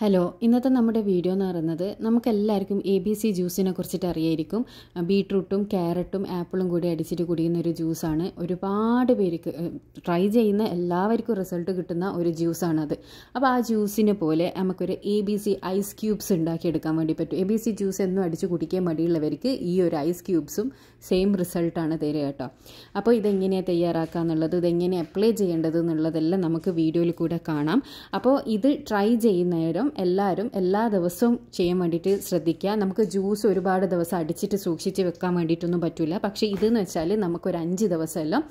hello ഇന്നത്തെ നമ്മുടെ video എന്ന് പറയുന്നത് നമുക്കെല്ലാവർക്കും എ ബി സി ജ്യൂസിനെ കുറിച്ചിട്ട് അറിയായിരിക്കും ബീട്രൂട്ടും ക്യാരറ്റും ആപ്പിളും കൂടി അടിച്ചിട്ട് കുടിക്കുന്ന ഒരു ജ്യൂസാണ് ഒരുപാട് പേർക്ക് ട്രൈ ചെയ്യുന്ന എല്ലാവർക്കും റിസൾട്ട് കിട്ടുന്ന ഒരു ജ്യൂസാണത് അപ്പോൾ ആ ജ്യൂസിനെ പോലെ നമുക്കൊരു A B C ice cubes ഉണ്ടാക്കിയെടുക്കാൻ വേണ്ടി പറ്റും എ ബി സി ജ്യൂസ് എന്നും അടിച്ച് കുടിക്കാൻ മടിയുള്ളവർക്ക് ഈ ഒരു ഐസ് ക്യൂബ്സും സെയിം റിസൾട്ടാണ് തരിക കേട്ടോ അപ്പോൾ ഇതെങ്ങനെയാണ് തയ്യാറാക്കുക എന്നുള്ളത് ഇതെങ്ങനെ അപ്ലൈ ചെയ്യേണ്ടത് എന്നുള്ളതെല്ലാം നമുക്ക് വീഡിയോയിൽ കൂടെ കാണാം അപ്പോൾ ഇത് ട്രൈ ചെയ്യുന്നേരം പഴം എല്ലാവരും എല്ലാ ദിവസവും ചെയ്യാൻ വേണ്ടിയിട്ട് ശ്രദ്ധിക്കുക നമുക്ക് ജ്യൂസ് ഒരുപാട് ദിവസം അടിച്ചിട്ട് സൂക്ഷിച്ച് വെക്കാൻ വേണ്ടിയിട്ടൊന്നും പറ്റില്ല പക്ഷേ ഇതെന്ന് വെച്ചാൽ നമുക്കൊരു അഞ്ച് ദിവസമെല്ലാം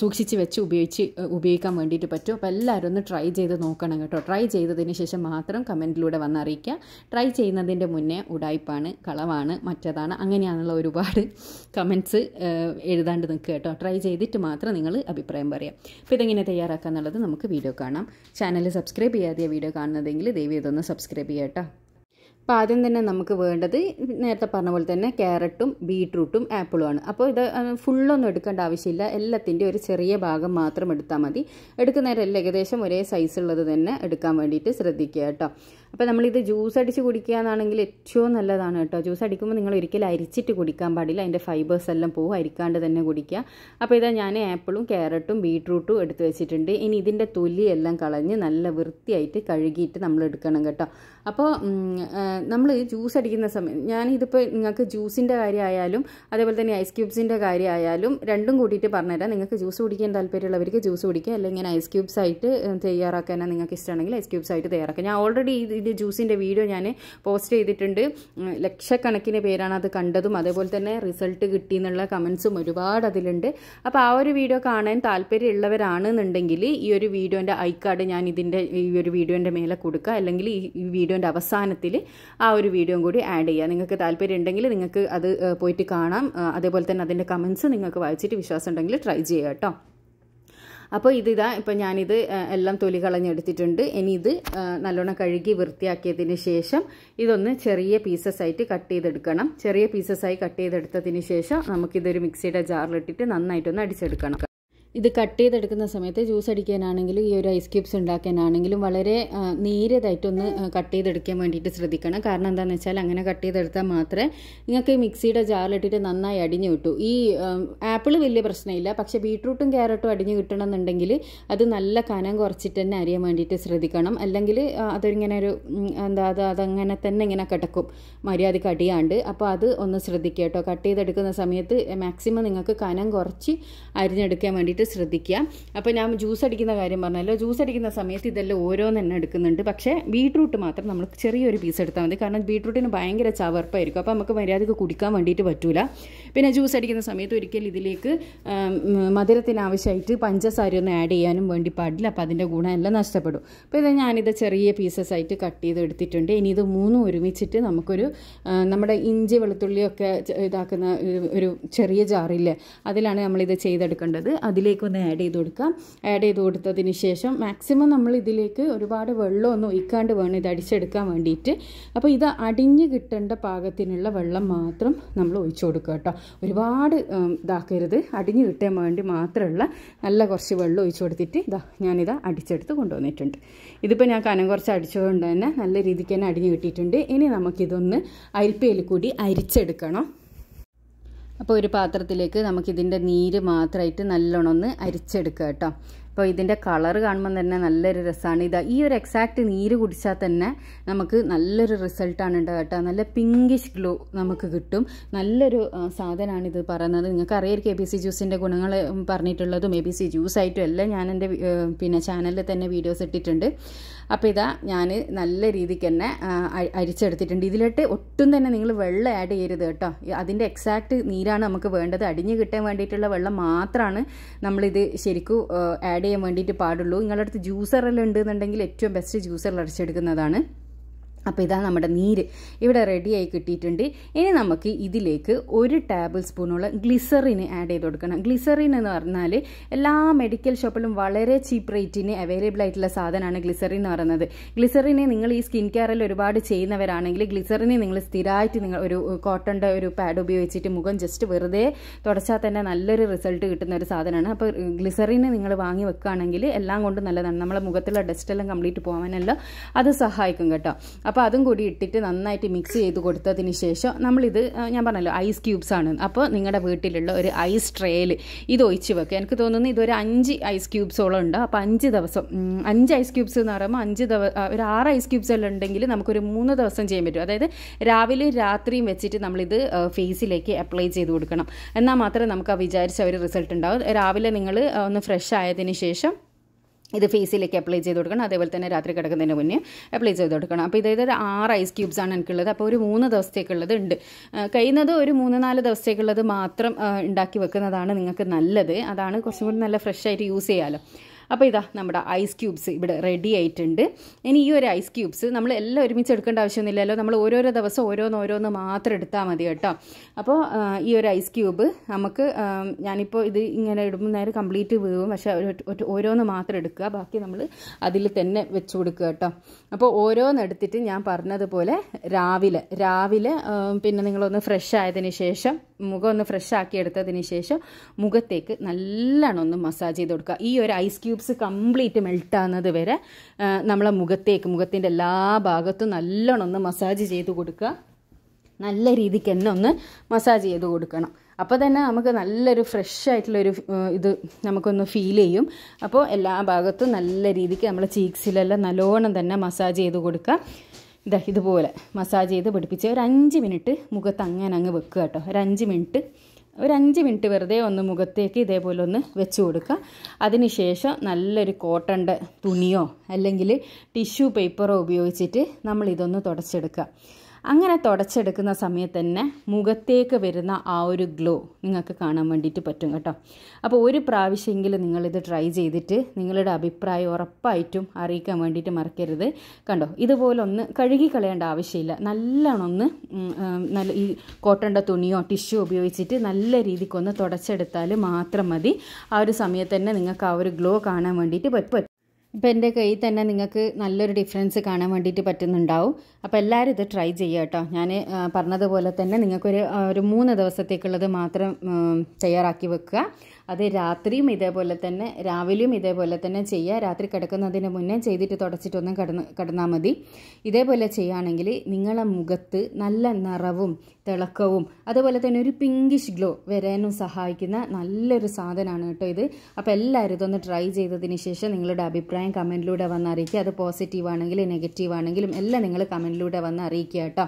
സൂക്ഷിച്ച് വെച്ച് ഉപയോഗിച്ച് ഉപയോഗിക്കാൻ വേണ്ടിയിട്ട് പറ്റും അപ്പോൾ എല്ലാവരും ഒന്ന് ട്രൈ ചെയ്ത് നോക്കണം കേട്ടോ ട്രൈ ചെയ്തതിന് ശേഷം മാത്രം കമൻറ്റിലൂടെ വന്നറിയിക്കുക ട്രൈ ചെയ്യുന്നതിൻ്റെ മുന്നേ ഉടായ്പാണ് കളവാണ് മറ്റേതാണ് അങ്ങനെയാണുള്ള ഒരുപാട് കമൻറ്റ്സ് എഴുതാണ്ട് നിൽക്കുക കേട്ടോ ട്രൈ ചെയ്തിട്ട് മാത്രം നിങ്ങൾ അഭിപ്രായം പറയാം അപ്പോൾ ഇതെങ്ങനെ തയ്യാറാക്കുക എന്നുള്ളത് നമുക്ക് വീഡിയോ കാണാം ചാനൽ സബ്സ്ക്രൈബ് ചെയ്യാതെ വീഡിയോ കാണുന്നതെങ്കിൽ ദയവ് ദയവ് ചെയ്തൊന്ന് സബ്സ്ക്രൈബ് ചെയ്യുക കേട്ടോ അപ്പോൾ ആദ്യം തന്നെ നമുക്ക് വേണ്ടത് നേരത്തെ പറഞ്ഞ പോലെ തന്നെ ക്യാരറ്റും ബീട്രൂട്ടും ആപ്പിളുമാണ് അപ്പോൾ ഇത് ഫുള്ളൊന്നും എടുക്കേണ്ട ആവശ്യമില്ല എല്ലാത്തിൻ്റെ ഒരു ചെറിയ ഭാഗം മാത്രം എടുത്താൽ മതി എടുക്കുന്നേരം ഏകദേശം ഒരേ സൈസുള്ളത് തന്നെ എടുക്കാൻ വേണ്ടിയിട്ട് ശ്രദ്ധിക്കുക കേട്ടോ അപ്പോൾ നമ്മളിത് ജ്യൂസ് അടിച്ച് കുടിക്കുക എന്നാണെങ്കിൽ ഏറ്റവും നല്ലതാണ് കേട്ടോ ജ്യൂസ് അടിക്കുമ്പോൾ നിങ്ങൾ ഒരിക്കലും അരിച്ചിട്ട് കുടിക്കാൻ പാടില്ല അതിൻ്റെ ഫൈബേഴ്സ് എല്ലാം പോകും അരിക്കാണ്ട് തന്നെ കുടിക്കുക അപ്പോൾ ഇതാ ഞാൻ ആപ്പിളും ക്യാരറ്റും ബീട്രൂട്ടും എടുത്ത് വെച്ചിട്ടുണ്ട് ഇനി ഇതിൻ്റെ തൊലിയെല്ലാം കളഞ്ഞ് നല്ല വൃത്തിയായിട്ട് കഴുകിയിട്ട് നമ്മൾ എടുക്കണം കേട്ടോ അപ്പോൾ നമ്മൾ ജ്യൂസ് അടിക്കുന്ന സമയം ഞാനിതിപ്പോൾ നിങ്ങൾക്ക് ജ്യൂസിൻ്റെ കാര്യമായാലും അതേപോലെ തന്നെ ഐസ് ക്യൂബ്സിൻ്റെ കാര്യമായാലും രണ്ടും കൂട്ടിയിട്ട് പറഞ്ഞുതരാം നിങ്ങൾക്ക് ജ്യൂസ് കുടിക്കാൻ താല്പര്യമുള്ളവർക്ക് ജ്യൂസ് കുടിക്കുക അല്ലെങ്കിൽ ഐസ് ക്യൂബ്സ് ആയിട്ട് തയ്യാറാക്കാനാണ് നിങ്ങൾക്ക് ഇഷ്ടമാണെങ്കിൽ ഐസ് ക്യൂബ്സ് ആയിട്ട് തയ്യാറാക്കാം ഞാൻ ഓൾറെഡി ഇതിൻ്റെ ജ്യൂസിൻ്റെ വീഡിയോ ഞാൻ പോസ്റ്റ് ചെയ്തിട്ടുണ്ട് ലക്ഷക്കണക്കിന് പേരാണ് അത് കണ്ടതും അതേപോലെ തന്നെ റിസൾട്ട് കിട്ടി എന്നുള്ള കമൻസും ഒരുപാട് അതിലുണ്ട് അപ്പോൾ ആ ഒരു വീഡിയോ കാണാൻ താല്പര്യമുള്ളവരാണെന്നുണ്ടെങ്കിൽ ഈ ഒരു വീഡിയോൻ്റെ ഐക്കാർഡ് ഞാൻ ഇതിൻ്റെ ഈ ഒരു വീഡിയോൻ്റെ മേലെ കൊടുക്കുക അല്ലെങ്കിൽ ഈ വീഡിയോൻ്റെ അവസാനത്തിൽ ആ ഒരു വീഡിയോയും കൂടി ആഡ് ചെയ്യുക നിങ്ങൾക്ക് താല്പര്യം ഉണ്ടെങ്കിൽ നിങ്ങൾക്ക് അത് പോയിട്ട് കാണാം അതേപോലെ തന്നെ അതിൻ്റെ കമൻസ് നിങ്ങൾക്ക് വായിച്ചിട്ട് വിശ്വാസം ഉണ്ടെങ്കിൽ ട്രൈ ചെയ്യുക കേട്ടോ അപ്പോൾ ഇതിതാ ഇപ്പം ഞാനിത് എല്ലാം തൊലി കളഞ്ഞെടുത്തിട്ടുണ്ട് ഇനി ഇത് നല്ലോണം കഴുകി വൃത്തിയാക്കിയതിന് ശേഷം ഇതൊന്ന് ചെറിയ പീസസ് ആയിട്ട് കട്ട് ചെയ്തെടുക്കണം ചെറിയ പീസസ് ആയി കട്ട് ചെയ്തെടുത്തതിന് ശേഷം നമുക്കിതൊരു മിക്സിയുടെ ജാറിലിട്ടിട്ട് നന്നായിട്ടൊന്ന് അടിച്ചെടുക്കണം ഇത് കട്ട് ചെയ്തെടുക്കുന്ന സമയത്ത് ജ്യൂസ് അടിക്കാനാണെങ്കിലും ഈ ഒരു ഐസ് ക്യൂബ്സ് ഉണ്ടാക്കാനാണെങ്കിലും വളരെ നീരതായിട്ടൊന്ന് കട്ട് ചെയ്തെടുക്കാൻ വേണ്ടിയിട്ട് ശ്രദ്ധിക്കണം കാരണം എന്താണെന്ന് വെച്ചാൽ അങ്ങനെ കട്ട് ചെയ്തെടുത്താൽ മാത്രമേ നിങ്ങൾക്ക് മിക്സിയുടെ ജാറിലിട്ടിട്ട് നന്നായി അടിഞ്ഞു കിട്ടൂ ഈ ആപ്പിൾ വലിയ പ്രശ്നമില്ല പക്ഷേ ബീട്രൂട്ടും ക്യാരറ്റും അടിഞ്ഞു കിട്ടണമെന്നുണ്ടെങ്കിൽ അത് നല്ല കനം കുറച്ചിട്ട് തന്നെ അരിയാൻ വേണ്ടിയിട്ട് ശ്രദ്ധിക്കണം അല്ലെങ്കിൽ അതിങ്ങനെ ഒരു എന്താ അത് അതങ്ങനെ തന്നെ ഇങ്ങനെ കിടക്കും മര്യാദക്ക് അടിയാണ്ട് അപ്പോൾ അത് ഒന്ന് ശ്രദ്ധിക്കുക കേട്ടോ കട്ട് ചെയ്തെടുക്കുന്ന സമയത്ത് മാക്സിമം നിങ്ങൾക്ക് കനം കുറച്ച് അരിഞ്ഞെടുക്കാൻ വേണ്ടിയിട്ട് സമയത്ത് ശ്രദ്ധിക്കുക അപ്പോൾ ഞാൻ ജ്യൂസ് അടിക്കുന്ന കാര്യം പറഞ്ഞല്ലോ ജ്യൂസ് അടിക്കുന്ന സമയത്ത് ഇതെല്ലാം തന്നെ എടുക്കുന്നുണ്ട് പക്ഷേ ബീട്രൂട്ട് മാത്രം നമ്മൾ ചെറിയൊരു പീസ് എടുത്താൽ മതി കാരണം ബീട്രൂട്ടിന് ഭയങ്കര ചവർപ്പായിരിക്കും അപ്പോൾ നമുക്ക് മര്യാദക്ക് കുടിക്കാൻ വേണ്ടിയിട്ട് പറ്റൂല പിന്നെ ജ്യൂസ് അടിക്കുന്ന സമയത്ത് ഒരിക്കൽ ഇതിലേക്ക് മധുരത്തിനാവശ്യമായിട്ട് പഞ്ചസാരയൊന്നും ആഡ് ചെയ്യാനും വേണ്ടി പാടില്ല അപ്പോൾ അതിൻ്റെ ഗുണമെല്ലാം എല്ലാം നഷ്ടപ്പെടും അപ്പോൾ ഇത് ഞാനിത് ചെറിയ പീസസ് ആയിട്ട് കട്ട് ചെയ്ത് എടുത്തിട്ടുണ്ട് ഇനി ഇത് മൂന്നും ഒരുമിച്ചിട്ട് നമുക്കൊരു നമ്മുടെ ഇഞ്ചി വെളുത്തുള്ളിയൊക്കെ ഇതാക്കുന്ന ഒരു ചെറിയ ജാറില്ലേ അതിലാണ് നമ്മളിത് ചെയ്തെടുക്കേണ്ടത് അതിൽ ഇതിലേക്ക് ഒന്ന് ആഡ് ചെയ്ത് കൊടുക്കാം ആഡ് ചെയ്ത് കൊടുത്തതിന് ശേഷം മാക്സിമം നമ്മൾ ഇതിലേക്ക് ഒരുപാട് വെള്ളമൊന്നും ഒഴിക്കാണ്ട് വേണം ഇത് അടിച്ചെടുക്കാൻ വേണ്ടിയിട്ട് അപ്പോൾ ഇത് അടിഞ്ഞ് കിട്ടേണ്ട പാകത്തിനുള്ള വെള്ളം മാത്രം നമ്മൾ ഒഴിച്ചു കൊടുക്കുക കേട്ടോ ഒരുപാട് ഇതാക്കരുത് അടിഞ്ഞ് കിട്ടാൻ വേണ്ടി മാത്രമുള്ള നല്ല കുറച്ച് വെള്ളം ഒഴിച്ചു കൊടുത്തിട്ട് ഇതാ ഞാനിത് അടിച്ചെടുത്ത് കൊണ്ടുവന്നിട്ടുണ്ട് ഇതിപ്പോൾ ഞാൻ കനം കുറച്ച് അടിച്ചുകൊണ്ട് തന്നെ നല്ല രീതിക്ക് തന്നെ അടിഞ്ഞ് കിട്ടിയിട്ടുണ്ട് ഇനി നമുക്കിതൊന്ന് അരിപ്പയിൽ കൂടി അരിച്ചെടുക്കണം അപ്പോൾ ഒരു പാത്രത്തിലേക്ക് നമുക്കിതിൻ്റെ നീര് മാത്രമായിട്ട് നല്ലോണം ഒന്ന് അരിച്ചെടുക്കുക കേട്ടോ അപ്പോൾ ഇതിൻ്റെ കളർ കാണുമ്പോൾ തന്നെ നല്ലൊരു രസമാണ് ഇതാ ഈ ഒരു എക്സാക്റ്റ് നീര് കുടിച്ചാൽ തന്നെ നമുക്ക് നല്ലൊരു റിസൾട്ടാണ് ഉണ്ടാവുക കേട്ടോ നല്ല പിങ്കിഷ് ഗ്ലോ നമുക്ക് കിട്ടും നല്ലൊരു സാധനമാണ് ഇത് പറയുന്നത് നിങ്ങൾക്ക് അറിയായിരിക്കും എ ബി സി ജ്യൂസിൻ്റെ ഗുണങ്ങൾ പറഞ്ഞിട്ടുള്ളതും എ ബി സി ആയിട്ടും എല്ലാം ഞാൻ എൻ്റെ പിന്നെ ചാനലിൽ തന്നെ വീഡിയോസ് ഇട്ടിട്ടുണ്ട് അപ്പോൾ ഇതാ ഞാൻ നല്ല രീതിക്ക് തന്നെ അരിച്ചെടുത്തിട്ടുണ്ട് ഇതിലിട്ട് ഒട്ടും തന്നെ നിങ്ങൾ വെള്ളം ആഡ് ചെയ്യരുത് കേട്ടോ അതിൻ്റെ എക്സാക്റ്റ് നീരാണ് നമുക്ക് വേണ്ടത് അടിഞ്ഞ് കിട്ടാൻ വേണ്ടിയിട്ടുള്ള വെള്ളം മാത്രമാണ് നമ്മളിത് ശരിക്കും ആഡ് ചെയ്യാൻ വേണ്ടിയിട്ട് പാടുള്ളൂ നിങ്ങളുടെ അടുത്ത് ജ്യൂസറെല്ലാം ഉണ്ടെന്നുണ്ടെങ്കിൽ ഏറ്റവും ബെസ്റ്റ് ജ്യൂസറിൽ അടിച്ചെടുക്കുന്നതാണ് അപ്പോൾ ഇതാ നമ്മുടെ നീര് ഇവിടെ റെഡിയായി കിട്ടിയിട്ടുണ്ട് ഇനി നമുക്ക് ഇതിലേക്ക് ഒരു ടേബിൾ സ്പൂണോളം ഗ്ലിസറിന് ആഡ് ചെയ്ത് കൊടുക്കണം ഗ്ലിസറിൻ എന്ന് പറഞ്ഞാൽ എല്ലാ മെഡിക്കൽ ഷോപ്പിലും വളരെ ചീപ്പ് റേറ്റിന് അവൈലബിൾ ആയിട്ടുള്ള സാധനമാണ് ഗ്ലിസറിൻ എന്ന് പറയുന്നത് ഗ്ലിസറിനെ നിങ്ങൾ ഈ സ്കിൻ കെയറിൽ ഒരുപാട് ചെയ്യുന്നവരാണെങ്കിൽ ഗ്ലിസറിനെ നിങ്ങൾ സ്ഥിരമായിട്ട് നിങ്ങൾ ഒരു കോട്ടൻ്റെ ഒരു പാഡ് ഉപയോഗിച്ചിട്ട് മുഖം ജസ്റ്റ് വെറുതെ തുടച്ചാൽ തന്നെ നല്ലൊരു റിസൾട്ട് കിട്ടുന്ന ഒരു സാധനമാണ് അപ്പോൾ ഗ്ലിസറിനെ നിങ്ങൾ വാങ്ങി വെക്കുകയാണെങ്കിൽ എല്ലാം കൊണ്ടും നല്ലതാണ് നമ്മളെ മുഖത്തുള്ള ഡസ്റ്റ് എല്ലാം കംപ്ലീറ്റ് പോകാനല്ല അത് സഹായിക്കും കേട്ടോ അപ്പോൾ അതും കൂടി ഇട്ടിട്ട് നന്നായിട്ട് മിക്സ് ചെയ്ത് കൊടുത്തതിന് ശേഷം നമ്മളിത് ഞാൻ പറഞ്ഞല്ലോ ഐസ് ക്യൂബ്സ് ആണ് അപ്പോൾ നിങ്ങളുടെ വീട്ടിലുള്ള ഒരു ഐസ് ട്രേയിൽ ഇത് ഒഴിച്ച് വെക്കുക എനിക്ക് തോന്നുന്നു ഇതൊരു അഞ്ച് ഐസ് ക്യൂബ്സോളം ഉണ്ട് അപ്പോൾ അഞ്ച് ദിവസം അഞ്ച് ഐസ് ക്യൂബ്സ് എന്ന് പറയുമ്പോൾ അഞ്ച് ദിവസം ഒരു ആറ് ഐസ് ക്യൂബ്സ് എല്ലാം ഉണ്ടെങ്കിൽ നമുക്കൊരു മൂന്ന് ദിവസം ചെയ്യാൻ പറ്റും അതായത് രാവിലെയും രാത്രിയും വെച്ചിട്ട് നമ്മളിത് ഫേസിലേക്ക് അപ്ലൈ ചെയ്ത് കൊടുക്കണം എന്നാൽ മാത്രമേ നമുക്ക് ആ വിചാരിച്ച ഒരു റിസൾട്ട് ഉണ്ടാവും രാവിലെ നിങ്ങൾ ഒന്ന് ഫ്രഷ് ആയതിന് ശേഷം ഇത് ഫേസിലേക്ക് അപ്ലൈ ചെയ്ത് കൊടുക്കണം അതേപോലെ തന്നെ രാത്രി കിടക്കുന്നതിന് മുന്നേ അപ്ലൈ ചെയ്ത് കൊടുക്കണം അപ്പോൾ ഇതായത് ആറ് ഐസ് ക്യൂബ്സാണ് എനിക്കുള്ളത് അപ്പോൾ ഒരു മൂന്ന് ദിവസത്തേക്കുള്ളത് ഉണ്ട് കഴിയുന്നത് ഒരു മൂന്ന് നാല് ദിവസത്തേക്കുള്ളത് മാത്രം ഉണ്ടാക്കി വെക്കുന്നതാണ് നിങ്ങൾക്ക് നല്ലത് അതാണ് കുറച്ചും കൂടി നല്ല ഫ്രഷ് ആയിട്ട് യൂസ് ചെയ്യാമല്ലോ അപ്പോൾ ഇതാ നമ്മുടെ ഐസ് ക്യൂബ്സ് ഇവിടെ റെഡി ആയിട്ടുണ്ട് ഇനി ഈ ഒരു ഐസ് ക്യൂബ്സ് നമ്മൾ എല്ലാം ഒരുമിച്ച് എടുക്കേണ്ട ആവശ്യമൊന്നുമില്ലല്ലോ നമ്മൾ ഓരോരോ ദിവസം ഓരോന്ന് മാത്രം എടുത്താൽ മതി കേട്ടോ അപ്പോൾ ഈ ഒരു ഐസ് ക്യൂബ് നമുക്ക് ഞാനിപ്പോൾ ഇത് ഇങ്ങനെ ഇടുമ്പോൾ നേരെ കംപ്ലീറ്റ് വീഴും പക്ഷേ ഓരോന്ന് മാത്രം എടുക്കുക ബാക്കി നമ്മൾ അതിൽ തന്നെ വെച്ച് കൊടുക്കുക കേട്ടോ അപ്പോൾ എടുത്തിട്ട് ഞാൻ പറഞ്ഞതുപോലെ രാവിലെ രാവിലെ പിന്നെ നിങ്ങളൊന്ന് ഫ്രഷ് ആയതിന് ശേഷം മുഖം ഒന്ന് ഫ്രഷ് ആക്കി എടുത്തതിന് ശേഷം മുഖത്തേക്ക് നല്ലോണം ഒന്ന് മസാജ് ചെയ്ത് കൊടുക്കുക ഈ ഒരു ഐസ് ക്യൂബ്സ് കംപ്ലീറ്റ് മെൽട്ടാകുന്നത് വരെ നമ്മളെ മുഖത്തേക്ക് മുഖത്തിൻ്റെ എല്ലാ ഭാഗത്തും നല്ലോണം ഒന്ന് മസാജ് ചെയ്ത് കൊടുക്കുക നല്ല രീതിക്ക് തന്നെ ഒന്ന് മസാജ് ചെയ്ത് കൊടുക്കണം അപ്പോൾ തന്നെ നമുക്ക് നല്ലൊരു ഫ്രഷ് ആയിട്ടുള്ളൊരു ഇത് നമുക്കൊന്ന് ഫീൽ ചെയ്യും അപ്പോൾ എല്ലാ ഭാഗത്തും നല്ല രീതിക്ക് നമ്മളെ ചീക്സിലെല്ലാം നല്ലോണം തന്നെ മസാജ് ചെയ്ത് കൊടുക്കുക ഇതാ ഇതുപോലെ മസാജ് ചെയ്ത് പിടിപ്പിച്ച് ഒരു അഞ്ച് മിനിറ്റ് മുഖത്ത് അങ്ങനെ അങ്ങ് വെക്കുക കേട്ടോ ഒരു അഞ്ച് മിനിറ്റ് ഒരു അഞ്ച് മിനിറ്റ് വെറുതെ ഒന്ന് മുഖത്തേക്ക് ഇതേപോലെ ഒന്ന് വെച്ച് കൊടുക്കുക അതിനുശേഷം നല്ലൊരു കോട്ടൻ്റെ തുണിയോ അല്ലെങ്കിൽ ടിഷ്യൂ പേപ്പറോ ഉപയോഗിച്ചിട്ട് നമ്മൾ ഇതൊന്ന് തുടച്ചെടുക്കുക അങ്ങനെ തുടച്ചെടുക്കുന്ന സമയത്ത് തന്നെ മുഖത്തേക്ക് വരുന്ന ആ ഒരു ഗ്ലോ നിങ്ങൾക്ക് കാണാൻ വേണ്ടിയിട്ട് പറ്റും കേട്ടോ അപ്പോൾ ഒരു പ്രാവശ്യമെങ്കിലും നിങ്ങളിത് ട്രൈ ചെയ്തിട്ട് നിങ്ങളുടെ അഭിപ്രായം ഉറപ്പായിട്ടും അറിയിക്കാൻ വേണ്ടിയിട്ട് മറക്കരുത് കണ്ടോ ഇതുപോലെ ഒന്ന് കഴുകി കളയേണ്ട ആവശ്യമില്ല നല്ലോണം നല്ല ഈ കോട്ടൻ്റെ തുണിയോ ടിഷ്യൂ ഉപയോഗിച്ചിട്ട് നല്ല രീതിക്കൊന്ന് തുടച്ചെടുത്താൽ മാത്രം മതി ആ ഒരു സമയത്ത് തന്നെ നിങ്ങൾക്ക് ആ ഒരു ഗ്ലോ കാണാൻ വേണ്ടിയിട്ട് പറ്റും ഇപ്പോൾ എൻ്റെ കയ്യിൽ തന്നെ നിങ്ങൾക്ക് നല്ലൊരു ഡിഫറൻസ് കാണാൻ വേണ്ടിയിട്ട് പറ്റുന്നുണ്ടാവും അപ്പോൾ എല്ലാവരും ഇത് ട്രൈ ചെയ്യുക കേട്ടോ ഞാൻ പറഞ്ഞതുപോലെ തന്നെ നിങ്ങൾക്കൊരു ഒരു മൂന്ന് ദിവസത്തേക്കുള്ളത് മാത്രം തയ്യാറാക്കി വെക്കുക അത് രാത്രിയും ഇതേപോലെ തന്നെ രാവിലെയും ഇതേപോലെ തന്നെ ചെയ്യുക രാത്രി കിടക്കുന്നതിന് മുന്നേ ചെയ്തിട്ട് തുടച്ചിട്ടൊന്നും കിടന്ന് കിടന്നാൽ മതി ഇതേപോലെ ചെയ്യുകയാണെങ്കിൽ നിങ്ങളെ മുഖത്ത് നല്ല നിറവും തിളക്കവും അതുപോലെ തന്നെ ഒരു പിങ്കിഷ് ഗ്ലോ വരാനും സഹായിക്കുന്ന നല്ലൊരു സാധനമാണ് കേട്ടോ ഇത് അപ്പോൾ എല്ലാവരും ഇതൊന്ന് ട്രൈ ചെയ്തതിന് ശേഷം നിങ്ങളുടെ അഭിപ്രായം കമൻറ്റിലൂടെ വന്ന് അറിയിക്കുക അത് പോസിറ്റീവ് ആണെങ്കിലും നെഗറ്റീവ് ആണെങ്കിലും എല്ലാം നിങ്ങൾ കമൻറ്റിലൂടെ വന്ന് അറിയിക്കുക കേട്ടോ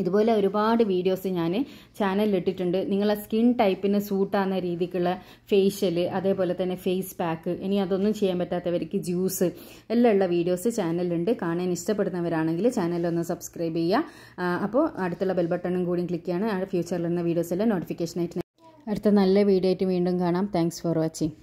ഇതുപോലെ ഒരുപാട് വീഡിയോസ് ഞാൻ ചാനലിൽ ഇട്ടിട്ടുണ്ട് നിങ്ങളെ സ്കിൻ ടൈപ്പിന് സൂട്ടാകുന്ന രീതിക്കുള്ള ഫേഷ്യൽ അതേപോലെ തന്നെ ഫേസ് പാക്ക് ഇനി അതൊന്നും ചെയ്യാൻ പറ്റാത്തവർക്ക് ജ്യൂസ് എല്ലാം ഉള്ള വീഡിയോസ് ചാനലിലുണ്ട് കാണാൻ ഇഷ്ടപ്പെടുന്നവരാണെങ്കിൽ ചാനലൊന്ന് സബ്സ്ക്രൈബ് ചെയ്യുക അപ്പോൾ അടുത്തുള്ള ബെൽ ബട്ടണും കൂടി ക്ലിക്ക് ചെയ്യാണ് ഫ്യൂച്ചറിലുള്ള വീഡിയോസ് എല്ലാം നോട്ടിഫിക്കേഷനായിട്ട് അടുത്ത നല്ല വീഡിയോ ആയിട്ട് വീണ്ടും കാണാം താങ്ക്സ് ഫോർ വാച്ചിങ്